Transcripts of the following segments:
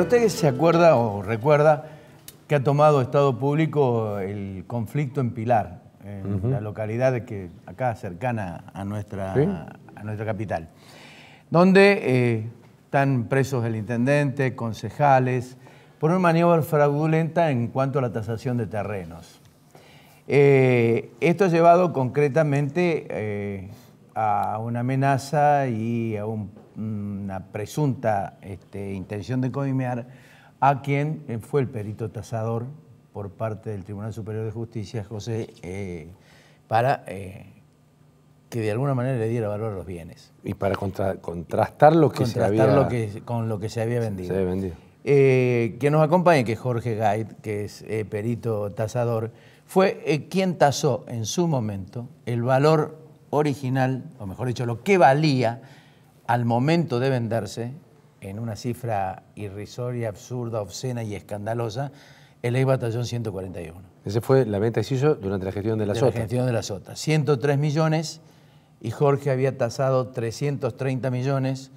¿usted se acuerda o recuerda que ha tomado Estado Público el conflicto en Pilar, en la localidad que acá cercana a nuestra, a nuestra capital, donde eh, están presos el intendente, concejales, por una maniobra fraudulenta en cuanto a la tasación de terrenos. Eh, esto ha llevado concretamente eh, a una amenaza y a un una presunta este, intención de coimear a quien eh, fue el perito tasador por parte del Tribunal Superior de Justicia, José, eh, para eh, que de alguna manera le diera valor a los bienes. Y para contrastar lo que se había... Lo que, con lo que se había vendido. Se que nos acompañe, que es Jorge Gait, que es perito tasador, fue quien tasó en su momento el valor original, o mejor dicho, lo que valía al momento de venderse, en una cifra irrisoria, absurda, obscena y escandalosa, el ex batallón 141. Ese fue la venta que se durante la gestión de la Sota. La gestión de la Sota. 103 millones y Jorge había tasado 330 millones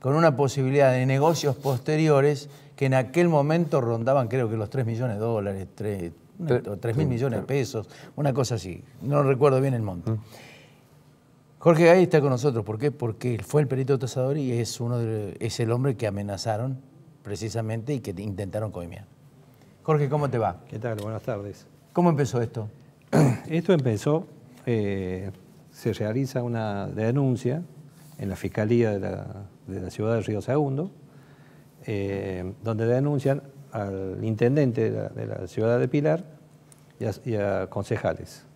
con una posibilidad de negocios posteriores que en aquel momento rondaban creo que los 3 millones de dólares, 3, mil millones de pesos, una cosa así. No recuerdo bien el monto. Mm. Jorge Gay está con nosotros. ¿Por qué? Porque fue el perito tasador y es, uno de, es el hombre que amenazaron precisamente y que intentaron coimiar. Jorge, ¿cómo te va? ¿Qué tal? Buenas tardes. ¿Cómo empezó esto? Esto empezó, eh, se realiza una denuncia en la Fiscalía de la, ciudad de Río Segundo, eh, donde denuncian al intendente de la, ciudad de Pilar y a concejales.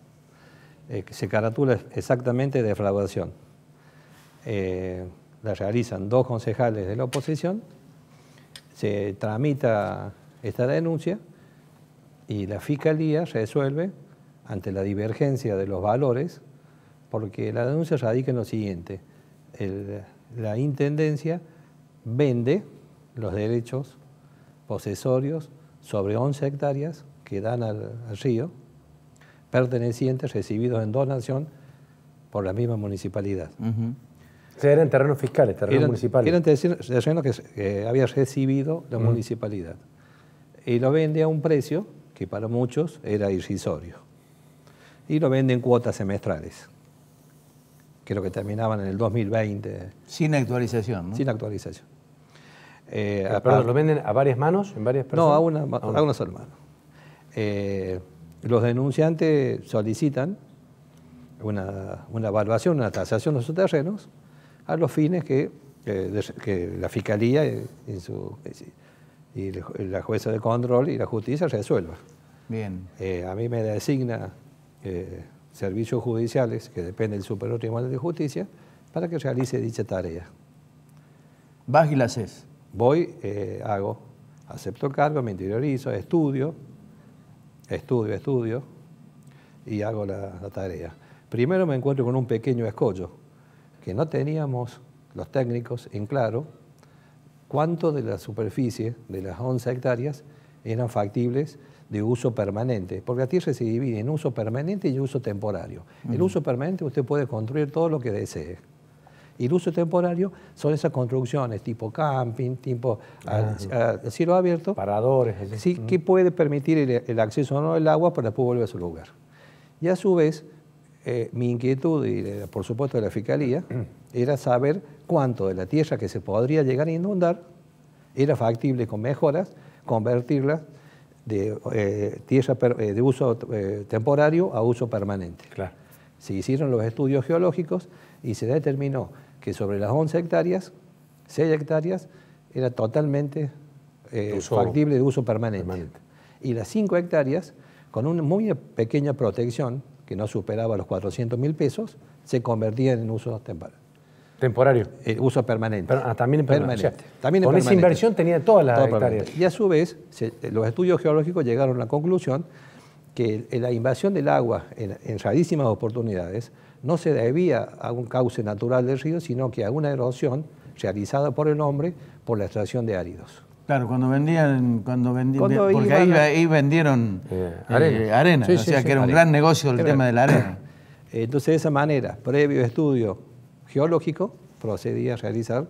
Eh, se caratula exactamente de defraudación. Eh, la realizan dos concejales de la oposición, se tramita esta denuncia y la fiscalía resuelve ante la divergencia de los valores, porque la denuncia radica en lo siguiente, la Intendencia vende los derechos posesorios sobre 11 hectáreas que dan al río, pertenecientes recibidos en donación por la misma municipalidad. O sea, eran terrenos fiscales, terrenos municipales. Eran terrenos que, que eh, había recibido la municipalidad. Y lo vende a un precio que para muchos era irrisorio. Y lo vende en cuotas semestrales. que lo que terminaban en el 2020. Sin actualización, ¿no? Sin actualización. Eh, ¿lo venden a varias manos? ¿En varias personas? No, a una, sola mano. Eh, los denunciantes solicitan una, una evaluación, una tasación de sus terrenos a los fines que, eh, la Fiscalía eh, y la jueza de control y la justicia resuelva. Bien. Eh, a mí me designa servicios judiciales, que depende del Superior Tribunal de Justicia, para que realice dicha tarea. ¿Vas y la haces? Voy, hago, acepto cargo, me interiorizo, estudio, estudio, estudio y hago la, tarea. Primero me encuentro con un pequeño escollo, que no teníamos los técnicos en claro cuánto de la superficie de las 11 hectáreas eran factibles de uso permanente, porque la tierra se divide en uso permanente y uso temporario. En El uso permanente usted puede construir todo lo que desee y el uso temporario son esas construcciones tipo camping, tipo ah. cielo abierto. Paradores. Sí, que puede permitir el, acceso o no al agua para después volver a su lugar. Y a su vez, eh, mi inquietud, y por supuesto de la Fiscalía, mm. era saber cuánto de la tierra que se podría llegar a inundar era factible con mejoras, convertirla de eh, tierra eh, de uso temporario a uso permanente. Claro. Se hicieron los estudios geológicos y se determinó que sobre las 11 hectáreas, 6 hectáreas era totalmente eh, factible de uso permanente. Y las 5 hectáreas, con una muy pequeña protección, que no superaba los 400 mil pesos, se convertían en uso temporal. Temporario. Eh, uso permanente. Ah, también permanente. con esa inversión tenía todas las hectáreas. Y a su vez, eh, los estudios geológicos llegaron a la conclusión que la invasión del agua en rarísimas oportunidades no se debía a un cauce natural del río, sino que a una erosión realizada por el hombre por la extracción de áridos. Claro, cuando vendían, cuando vendían, porque ahí, vendieron eh, eh, arena, o sea que era un gran negocio el tema de la arena. Entonces, de esa manera, previo estudio geológico, procedía a realizar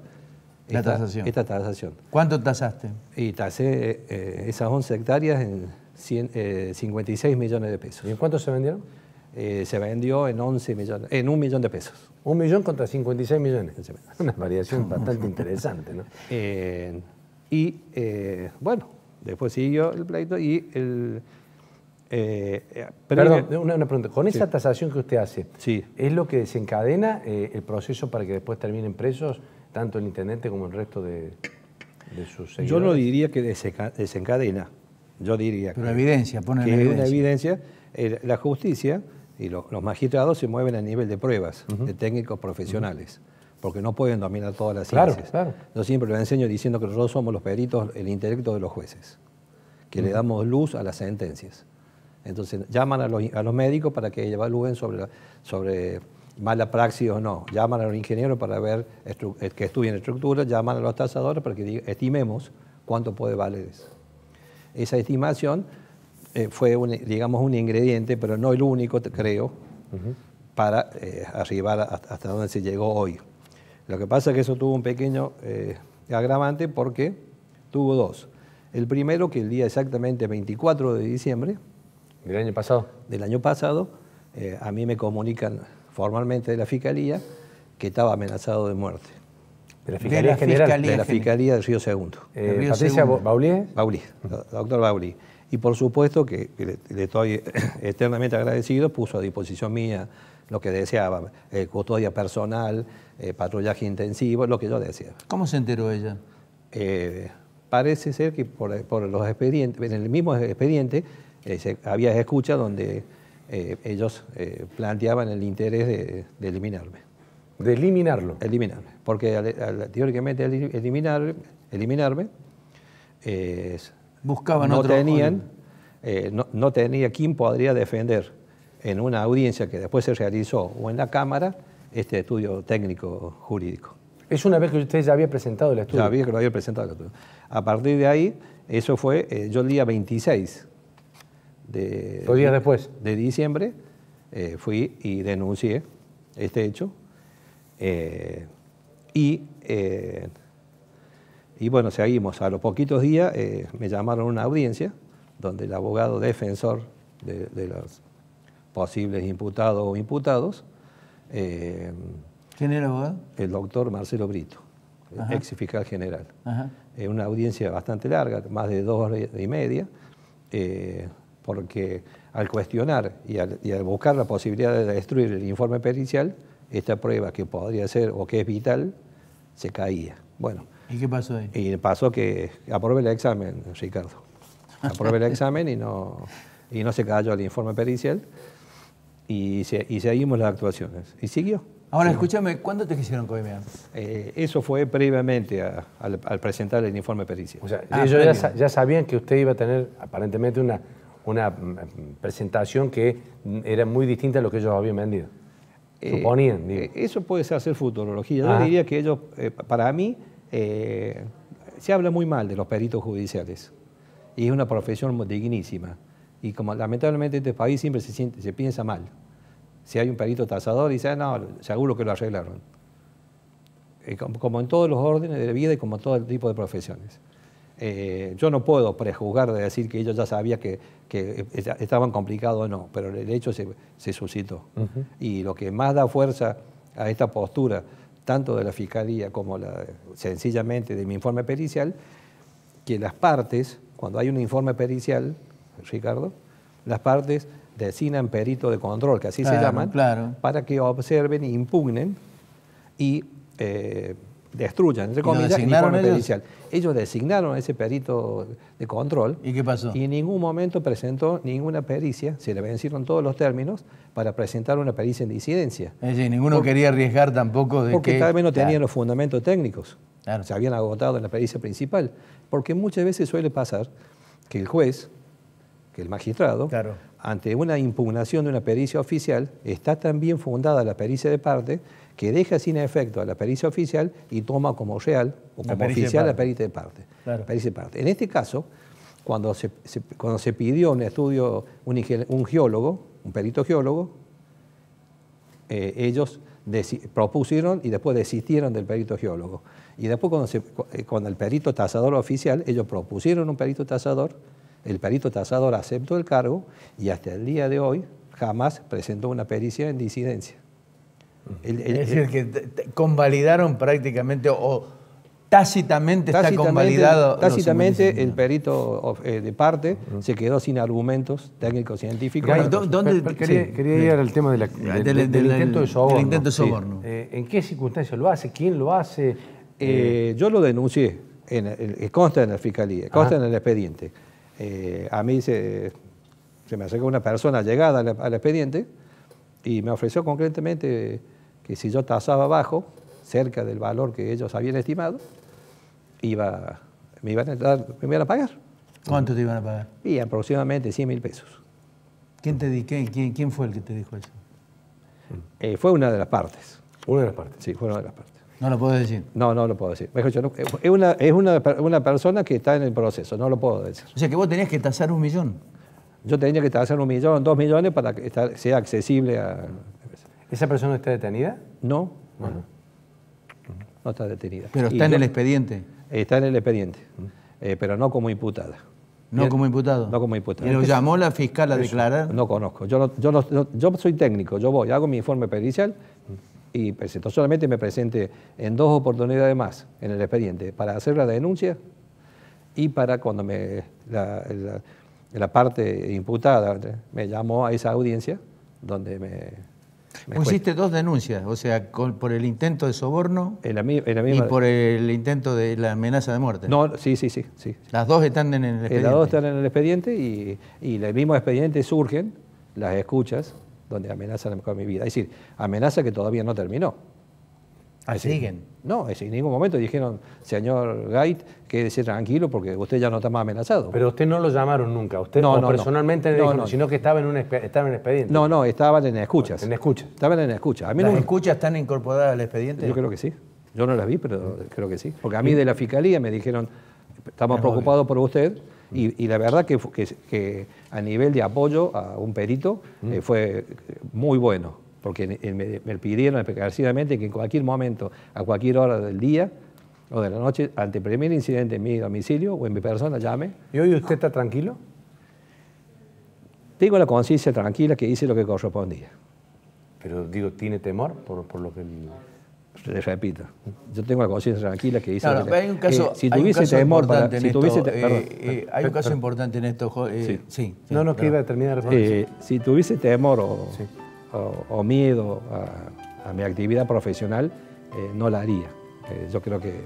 esta, tasación. ¿Cuánto tasaste? Y tasé eh, esas 11 hectáreas en 56 millones de pesos. ¿Y en cuánto se vendieron? Eh, se vendió en 11 millones, en un millón de pesos. Un millón contra 56 millones. Una variación bastante interesante, eh, y eh, bueno, después siguió el pleito y Perdón, una, pregunta. Con esa tasación que usted hace, sí. ¿es lo que desencadena el proceso para que después terminen presos tanto el intendente como el resto de, sus Yo no diría que desencadena yo diría. Pero Una evidencia, pone que evidencia. una evidencia. la justicia y los magistrados se mueven a nivel de pruebas, de técnicos profesionales, porque no pueden dominar todas las ciencias. Yo siempre les enseño diciendo que nosotros somos los peritos, el intelecto de los jueces, que le damos luz a las sentencias. Entonces llaman a los, a los médicos para que evalúen sobre, sobre mala praxis o no. Llaman a los ingenieros para ver eh, que estudien estructura, llaman a los tasadores para que estimemos cuánto puede valer eso. Esa estimación eh, fue, un, digamos, un ingrediente, pero no el único, creo, para eh, arribar hasta, donde se llegó hoy. Lo que pasa es que eso tuvo un pequeño eh, agravante porque tuvo dos. El primero, que el día exactamente 24 de diciembre. ¿Del año pasado? Del año pasado, a mí me comunican formalmente de la Fiscalía que estaba amenazado de muerte. De la Fiscalía de General. la Fiscalía del Río Segundo. Patricia doctor Baulí. Y por supuesto que le, estoy eternamente agradecido, puso a disposición mía lo que deseaba, eh, custodia personal, eh, patrullaje intensivo, lo que yo deseaba. ¿Cómo se enteró ella? Eh, parece ser que por, los expedientes, en el mismo expediente se, había escucha donde ellos planteaban el interés de, eliminarme. ¿De eliminarlo? Eliminarme, porque teóricamente eliminar, eliminarme es no tenían, eh, no, tenía quien podría defender en una audiencia que después se realizó o en la Cámara este estudio técnico jurídico. Es una vez que usted ya había presentado el estudio. Ya había que presentado el estudio. A partir de ahí, eso fue, eh, yo el día 26 de... después. De diciembre, eh, fui y denuncié este hecho. y y bueno, seguimos. A los poquitos días eh, me llamaron a una audiencia donde el abogado defensor de, los posibles imputados o imputados. Eh, ¿Quién era el abogado? El doctor Marcelo Brito, ex fiscal general. Eh, una audiencia bastante larga, más de dos horas y media, porque al cuestionar y al, y al buscar la posibilidad de destruir el informe pericial, esta prueba que podría ser o que es vital, se caía. Bueno ¿Y qué pasó ahí? Y pasó que aprobé el examen, Ricardo. Aprobé el examen y no, y no se cayó el informe pericial y, se, seguimos las actuaciones. Y siguió. Ahora, escúchame, ¿cuándo te quisieron coimear? Eh, eso fue previamente al, presentar el informe pericial. O sea, ah, ellos ya, ya, sabían que usted iba a tener aparentemente una, una mm, mm, presentación que era muy distinta a lo que ellos habían vendido. Eh, Suponían. Eh, eso puede ser hacer futurología. Yo diría que ellos, para mí, eh, se habla muy mal de los peritos judiciales y es una profesión dignísima. Y como lamentablemente este país siempre se, piensa mal. Si hay un perito tasador, dice, ah, no, seguro que lo arreglaron. Eh, como, en todos los órdenes de vida y como en todo tipo de profesiones. Eh, yo no puedo prejuzgar de decir que ellos ya sabían que, estaban complicados o no, pero el hecho se, suscitó. Y lo que más da fuerza a esta postura tanto de la Fiscalía como la, sencillamente de mi informe pericial, que las partes, cuando hay un informe pericial, Ricardo, las partes designan perito de control, que así se llaman, para que observen, impugnen y eh, destruyan, entre comillas, el informe ellos? pericial. Ellos designaron a ese perito de control. ¿Y qué pasó? Y en ningún momento presentó ninguna pericia, se le vencieron todos los términos para presentar una pericia en disidencia. Es decir, ninguno quería arriesgar tampoco de que... Porque tal no tenían los fundamentos técnicos. Se habían agotado en la pericia principal. Porque muchas veces suele pasar que el juez que el magistrado, ante una impugnación de una pericia oficial, está también fundada la pericia de parte, que deja sin efecto a la pericia oficial y toma como real o como oficial la pericia de parte. parte. En este caso, cuando se, cuando se pidió un estudio, un, geólogo, un perito geólogo, eh, ellos propusieron y después desistieron del perito geólogo. Y después cuando, eh, el perito tasador oficial, ellos propusieron un perito tasador, el perito tasador aceptó el cargo y hasta el día de hoy jamás presentó una pericia en disidencia. Mm. es decir, que convalidaron prácticamente o tácitamente, está convalidado. Tácitamente el perito eh, de parte se quedó sin argumentos técnicos científicos. ¿dónde, quería, ir al tema del, intento de soborno. Eh, ¿En qué circunstancias lo hace? ¿Quién lo hace? Eh, yo lo denuncié. En consta en la fiscalía, consta en el expediente. Eh, a mí se, me acercó una persona llegada al, expediente y me ofreció concretamente que si yo tasaba abajo, cerca del valor que ellos habían estimado, iba, me, iban a a pagar. ¿Cuánto te iban a pagar? aproximadamente 100 mil pesos. ¿Quién, te, quién, ¿Quién fue el que te dijo eso? Eh, fue una de las partes. Una de las partes. Sí, fue una de las partes. No lo puedo decir. No, no lo puedo decir. es, una, persona que está en el proceso, no lo puedo decir. O sea que vos tenías que tasar un millón. Yo tenía que tasar un millón, dos millones para que sea accesible a... ¿Esa persona está detenida? No, no, está detenida. Pero está en el expediente. Está en el expediente, eh, pero no como imputada. No como imputado. No como imputada. ¿Y lo llamó la fiscal a declarar? No conozco. Yo, yo, yo soy técnico. Yo voy, hago mi informe pericial, y presentó. Solamente me presenté en dos oportunidades más en el expediente, para hacer la denuncia y para cuando me, la, parte imputada me llamó a esa audiencia donde me, Pusiste dos denuncias, o sea, por el intento de soborno y por el intento de la amenaza de muerte. No, sí, sí, sí. Las dos están en el expediente. Eh, las dos están en el expediente y, y el mismo expediente surgen las escuchas donde amenaza a lo mejor mi vida. Es decir, amenaza que todavía no terminó. ¿Ah, siguen? No, en ningún momento dijeron, señor Gait, quédese tranquilo porque usted ya no está más amenazado. Pero usted no lo llamaron nunca, usted no, personalmente no, dijo, sino que estaba en, un, en expediente. No, no, estaban en escuchas. En escuchas. Estaban en escucha. A mí ¿Las escuchas están incorporadas al expediente? Yo creo que sí. Yo no las vi, pero creo que sí. Porque a mí de la fiscalía me dijeron, estamos preocupados por usted, y, la verdad que, a nivel de apoyo a un perito eh, fue eh, muy bueno, porque me, pidieron encarecidamente que en cualquier momento, a cualquier hora del día, o de la noche, ante el primer incidente en mi domicilio o en mi persona, llame. ¿Y hoy usted está tranquilo? Tengo la conciencia tranquila que hice lo que correspondía. Pero digo, ¿tiene temor por lo que les repito, yo tengo la conciencia tranquila que dice... hay un caso, si tuviese temor eh, eh, hay un caso importante en esto, eh, No, nos queda terminar Si tuviese temor o, miedo a, mi actividad profesional, no la haría. yo creo que,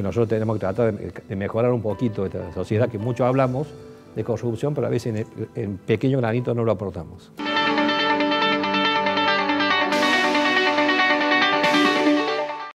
nosotros tenemos que tratar de, mejorar un poquito esta sociedad que mucho hablamos de corrupción, pero a veces en, en pequeño granito no lo aportamos.